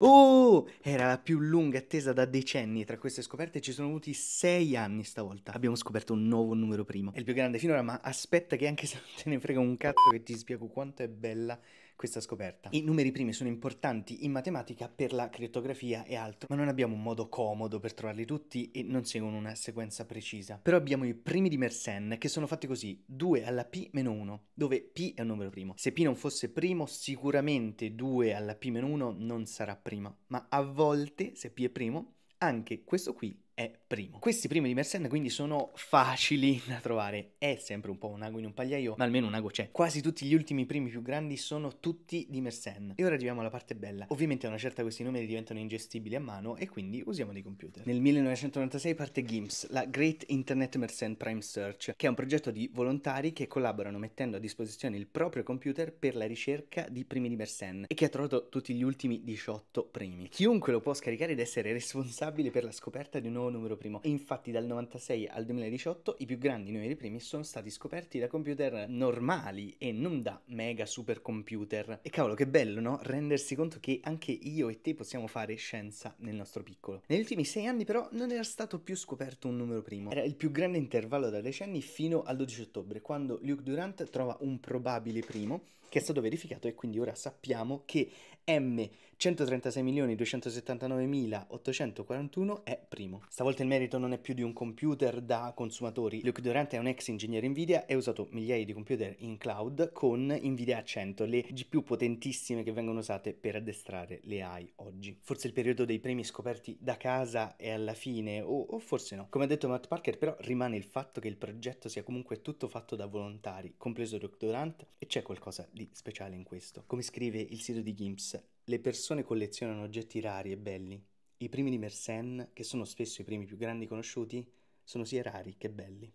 Oh, era la più lunga attesa da decenni. Tra queste scoperte ci sono voluti sei anni stavolta. Abbiamo scoperto un nuovo numero primo. È il più grande finora, ma aspetta che anche se non te ne frega un cazzo che ti spiego quanto è bella questa scoperta. I numeri primi sono importanti in matematica per la criptografia e altro, ma non abbiamo un modo comodo per trovarli tutti e non seguono una sequenza precisa. Però abbiamo i primi di Mersenne che sono fatti così, 2 alla p 1, dove p è un numero primo. Se p non fosse primo, sicuramente 2 alla p 1 non sarà primo, ma a volte, se p è primo, anche questo qui è primo. Questi primi di Mersenne quindi sono facili da trovare, è sempre un po' un ago in un pagliaio, ma almeno un ago c'è. Quasi tutti gli ultimi primi più grandi sono tutti di Mersenne. E ora arriviamo alla parte bella. Ovviamente a una certa questi numeri diventano ingestibili a mano e quindi usiamo dei computer. Nel 1996 parte GIMS, la Great Internet Mersenne Prime Search, che è un progetto di volontari che collaborano mettendo a disposizione il proprio computer per la ricerca di primi di Mersenne e che ha trovato tutti gli ultimi 18 primi. Chiunque lo può scaricare ed essere responsabile per la scoperta di un nuovo nuovo numero primo. Infatti dal 96 al 2018 i più grandi numeri primi sono stati scoperti da computer normali e non da mega supercomputer. E cavolo che bello, no? Rendersi conto che anche io e te possiamo fare scienza nel nostro piccolo. Negli ultimi sei anni però non era stato più scoperto un numero primo. Era il più grande intervallo da decenni fino al 12 ottobre, quando Luke Durant trova un probabile primo che è stato verificato e quindi ora sappiamo che M136.279.841 è primo. Stavolta il merito non è più di un computer da consumatori. Luke Durant è un ex ingegnere Nvidia e ha usato migliaia di computer in cloud con Nvidia 100 le GPU potentissime che vengono usate per addestrare le AI oggi. Forse il periodo dei premi scoperti da casa è alla fine, o, o forse no. Come ha detto Matt Parker, però, rimane il fatto che il progetto sia comunque tutto fatto da volontari, compreso Luke Durant, e c'è qualcosa di speciale in questo. Come scrive il sito di Gimps, le persone collezionano oggetti rari e belli i primi di Mersenne, che sono spesso i primi più grandi conosciuti, sono sia rari che belli.